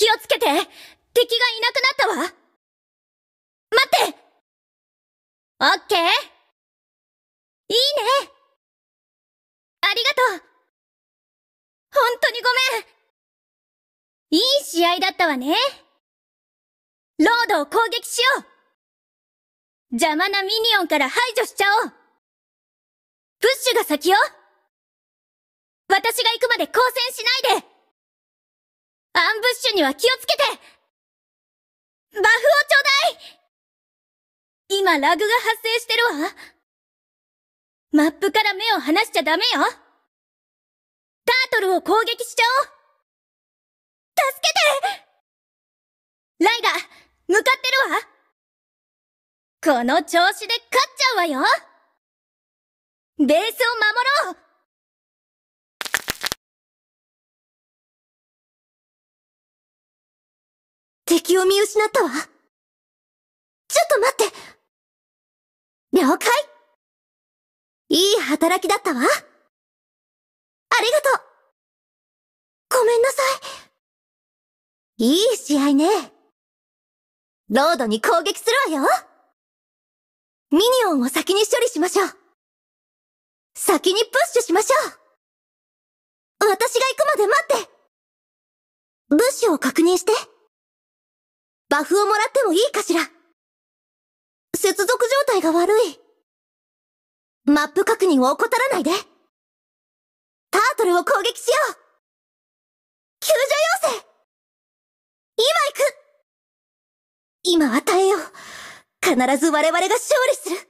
気をつけて敵がいなくなったわ待ってオッケーいいねありがとう本当にごめんいい試合だったわねロードを攻撃しよう邪魔なミニオンから排除しちゃおうプッシュが先よ私が行くまで交戦しないでには気をつけてバフをちょうだい今ラグが発生してるわマップから目を離しちゃダメよタートルを攻撃しちゃおう助けてライダー、向かってるわこの調子で勝っちゃうわよベースを守ろう敵を見失ったわ。ちょっと待って了解いい働きだったわありがとうごめんなさいいい試合ね。ロードに攻撃するわよミニオンを先に処理しましょう先にプッシュしましょう私が行くまで待ってッシュを確認してバフをもらってもいいかしら接続状態が悪い。マップ確認を怠らないでタートルを攻撃しよう救助要請今行く今与えよう必ず我々が勝利する